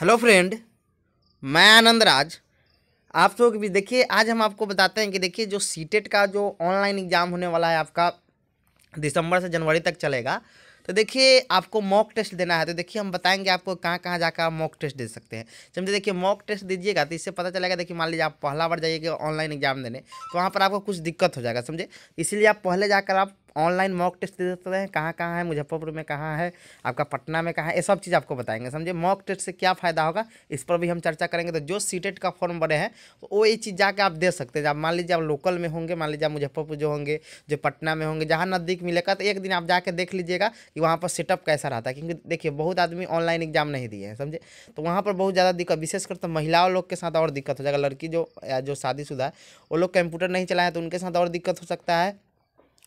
hello friend मैं आनंद राज आप लोग भी देखिए आज हम आपको बताते हैं कि देखिए जो सीटेट e का जो ऑनलाइन एग्ज़ाम होने वाला है आपका दिसंबर से जनवरी तक चलेगा तो देखिए आपको मॉक टेस्ट देना है तो देखिए हम बताएंगे आपको कहाँ कहाँ जाकर आप मॉक टेस्ट दे सकते हैं समझे देखिए मॉक टेस्ट दीजिएगा तो इससे पता चलेगा देखिए मान लीजिए आप पहला बार जाइएगा ऑनलाइन एग्जाम देने तो वहाँ पर आपको कुछ दिक्कत हो जाएगा समझे इसीलिए आप पहले जाकर आप ऑनलाइन मॉक टेस्ट दे सकते हैं कहाँ कहाँ है मुजफ्फरपुर में कहाँ है आपका पटना में कहाँ है ये सब चीज़ आपको बताएंगे समझे मॉक टेस्ट से क्या फ़ायदा होगा इस पर भी हम चर्चा करेंगे तो जो सीटेट e का फॉर्म भरे हैं तो वो ये चीज़ जाके आप दे सकते हैं आप मान लीजिए आप लोकल में होंगे मान लीजिए आप मुजफ्फरपुर जो होंगे जो पटना में होंगे जहाँ नज़दीक मिलेगा तो एक दिन आप जाके देख लीजिएगा कि वहाँ पर सेटअप कैसा रहता है क्योंकि देखिए बहुत आदमी ऑनलाइन एग्जाम नहीं दिए हैं समझे तो वहाँ पर बहुत ज़्यादा दिक्कत विशेषकर तो महिलाओं लोग के साथ और दिक्कत हो जाएगा लड़की जो जो शादीशुदा है वो लोग कंप्यूटर नहीं चलाए तो उनके साथ और दिक्कत हो सकता है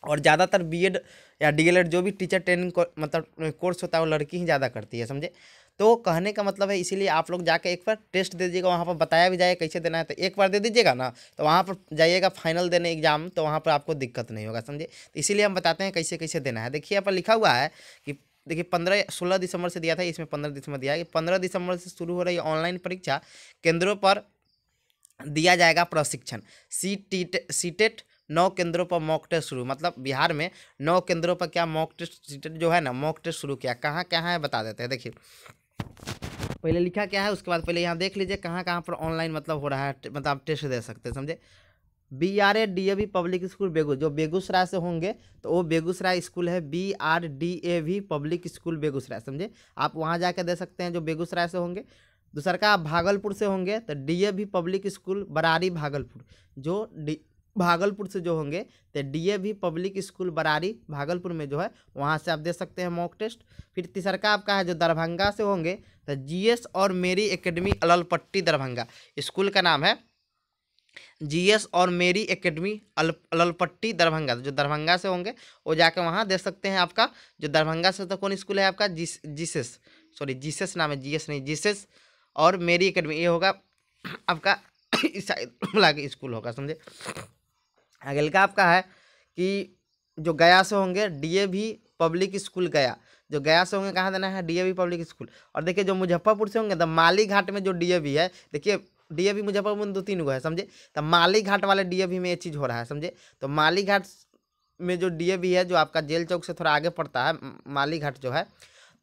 और ज़्यादातर बीएड या डीएलएड जो भी टीचर ट्रेनिंग को, मतलब कोर्स होता है वो लड़की ही ज़्यादा करती है समझे तो कहने का मतलब है इसीलिए आप लोग जाके एक बार टेस्ट दे दीजिएगा वहाँ पर बताया भी जाए कैसे देना है तो एक बार दे दीजिएगा ना तो वहाँ पर जाइएगा फाइनल देने एग्जाम तो वहाँ पर आपको दिक्कत नहीं होगा समझे तो इसीलिए हम बताते हैं कैसे कैसे देना है देखिए यहाँ पर लिखा हुआ है कि देखिए पंद्रह सोलह दिसंबर से दिया था इसमें पंद्रह दिसंबर दिया है पंद्रह दिसंबर से शुरू हो रही ऑनलाइन परीक्षा केंद्रों पर दिया जाएगा प्रशिक्षण सी टी सीटेट नौ केंद्रों पर मॉक टेस्ट शुरू मतलब बिहार में नौ केंद्रों पर क्या मॉक टेस्ट जो है ना मॉक टेस्ट शुरू किया कहाँ कहाँ है बता देते हैं देखिए पहले लिखा क्या है उसके बाद पहले यहाँ देख लीजिए कहाँ कहाँ पर ऑनलाइन मतलब हो रहा है मतलब आप टेस्ट दे सकते हैं समझे B R A D A V public school बेगू जो बेगूसराय से होंगे तो वो बेगूसराय स्कूल है B R D A V public school Begusarai समझे आप वहाँ कर दे सकते हैं जो बेगूसराय से होंगे दूसरा का आप भागलपुर से होंगे तो D A V public school Barari Bhagalpur जो डी भागलपुर से जो होंगे तो D public school Barari Bhagalpur में जो है वहाँ से आप दे सकते हैं मॉक टेस्ट फिर तीसरका आपका है जो दरभंगा से होंगे तो जीएस और मेरी एकेडमी अललपट्टी दरभंगा स्कूल का नाम है जीएस और मेरी एकेडमी अल अललपट्टी दरभंगा जो दरभंगा से होंगे वो जाके वहाँ दे सकते हैं आपका जो दरभंगा से तो कौन स्कूल है आपका जी जीसेस सॉरी जीसेस नाम है जीएस नहीं जीसेस और मेरी एकेडमी ये होगा आपका ईसाई स्कूल होगा समझे का आपका है कि जो गया से होंगे डीएवी पब्लिक स्कूल गया जो गया से होंगे कहाँ देना है डीएवी पब्लिक स्कूल और देखिए जो मुजफ्फरपुर से होंगे तो माली घाट में जो डीएवी है देखिए डीएवी मुजफ्फरपुर में दो तीन गो है समझे तो माली घाट वाले डीएवी में ये चीज़ हो रहा है समझे तो माली घाट में जो डीएवी है जो आपका जेल चौक से थोड़ा आगे पड़ता है माली घाट जो है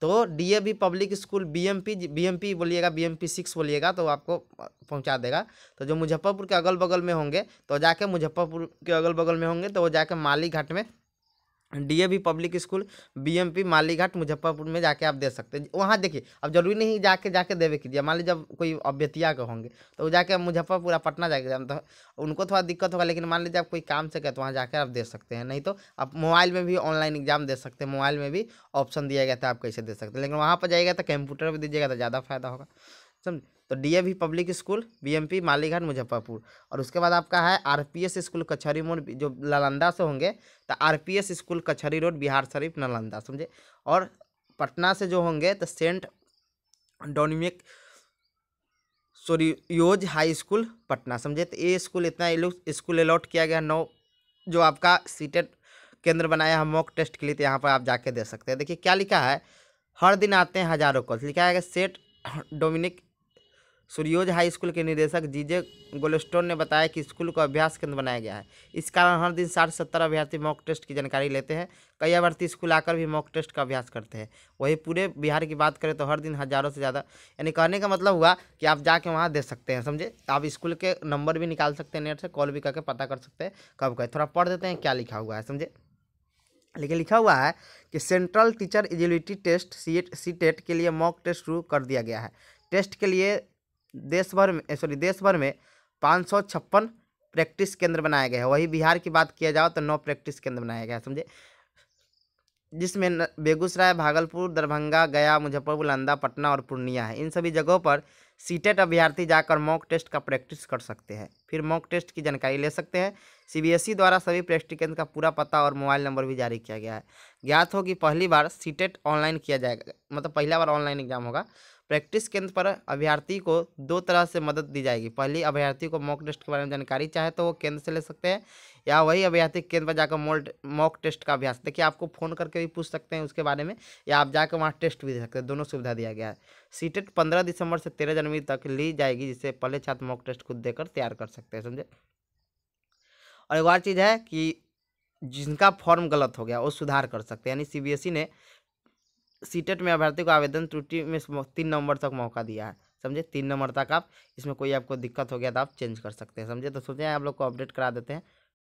तो B public school M P बोलिएगा पी सिक्स बोलिएगा तो आपको पहुंचा देगा तो जो मुजफ्फरपुर के अगल बगल में होंगे तो जाके मुजफ्फरपुर के अगल बगल में होंगे तो वो जाके माली घाट में DAV public school BMP Malighat Muzaffarpur में जाके आप दे सकते हैं वहाँ देखिए अब जरूरी नहीं जाके जाके देवे कीजिए मान लीजिए जब कोई अभ्यतिया के होंगे तो वो जाके मुजफ्फरपुर या पटना जाके एग्जाम तो उनको थोड़ा दिक्कत होगा लेकिन मान लीजिए आप कोई काम से गए तो वहाँ जाकर आप दे सकते हैं नहीं तो आप मोबाइल में भी ऑनलाइन एग्जाम दे सकते हैं मोबाइल में भी ऑप्शन दिया गया था आप कैसे दे सकते हैं लेकिन वहाँ पर जाइएगा तो कंप्यूटर पर दीजिएगा तो ज़्यादा फायदा होगा समझ तो DAV public school BMP Malighat Muzaffarpur और उसके बाद आपका है आरपीएस स्कूल कचहरी मोड़ जो नालंदा से होंगे तो RPS school Kachahri road Bihar Sharif Nalanda समझे और पटना से जो होंगे तो सेंट डोनिमिक सॉरी योज हाई स्कूल पटना समझे तो ये स्कूल इतना स्कूल अलॉट किया गया नौ जो आपका सीटेड केंद्र बनाया है मॉक टेस्ट के लिए तो यहाँ पर आप जाके दे सकते हैं देखिए क्या लिखा है हर दिन आते हैं हज़ारों कॉल लिखा है सेट डोमिनिक सूर्योज हाई स्कूल के निदेशक जीजे गोलेस्टोन ने बताया कि स्कूल को अभ्यास केंद्र बनाया गया है इस कारण हर दिन साठ सत्तर अभ्यर्थी मॉक टेस्ट की जानकारी लेते हैं कई अभ्यर्थी स्कूल आकर भी मॉक टेस्ट का अभ्यास करते हैं वही पूरे बिहार की बात करें तो हर दिन हज़ारों से ज़्यादा यानी कहने का मतलब हुआ कि आप जाके वहाँ दे सकते हैं समझे तो आप स्कूल के नंबर भी निकाल सकते हैं नेट से कॉल भी करके पता कर सकते हैं कब कहें थोड़ा पढ़ देते हैं क्या लिखा हुआ है समझे लेकिन लिखा हुआ है कि central teacher eligibility test C TET के लिए मॉक टेस्ट शुरू कर दिया गया है टेस्ट के लिए देश भर में सॉरी देश भर में पाँच सौ छप्पन प्रैक्टिस केंद्र बनाया गया है वही बिहार की बात किया जाओ तो नौ प्रैक्टिस केंद्र बनाया गया है समझे जिसमें बेगूसराय भागलपुर दरभंगा गया मुजफ्फरपुर नालंदा पटना और पूर्णिया है इन सभी जगहों पर सीटेट e अभ्यर्थी जाकर मॉक टेस्ट का प्रैक्टिस कर सकते हैं फिर मॉक टेस्ट की जानकारी ले सकते हैं सीबीएसई e द्वारा सभी प्रैक्टिस केंद्र का पूरा पता और मोबाइल नंबर भी जारी किया गया है ज्ञात हो कि पहली बार सीटेट ऑनलाइन e किया जाएगा मतलब पहला बार ऑनलाइन एग्जाम होगा प्रैक्टिस केंद्र पर अभ्यर्थी को दो तरह से मदद दी जाएगी पहली अभ्यर्थी को मॉक टेस्ट के बारे में जानकारी चाहे तो वो केंद्र से ले सकते हैं या वही अभ्यर्थी केंद्र पर जाकर मोल्ड मॉक टेस्ट का अभ्यास देखिए आपको फ़ोन करके भी पूछ सकते हैं उसके बारे में या आप जाकर वहाँ टेस्ट भी दे सकते हैं दोनों सुविधा दिया गया है सीटेट पंद्रह दिसंबर से तेरह जनवरी तक ली जाएगी जिससे पहले छात्र मॉक टेस्ट खुद देकर तैयार कर सकते हैं समझे और एक और चीज़ है कि जिनका फॉर्म गलत हो गया वो सुधार कर सकते हैं यानी सीबीएसई e ने सीटेट e में अभ्यर्थी को आवेदन त्रुटि में तीन नंबर तक मौका दिया है समझे तीन नंबर तक आप इसमें कोई आपको दिक्कत हो गया तो आप चेंज कर सकते हैं समझे तो सोचें आप लोग को अपडेट करा देते हैं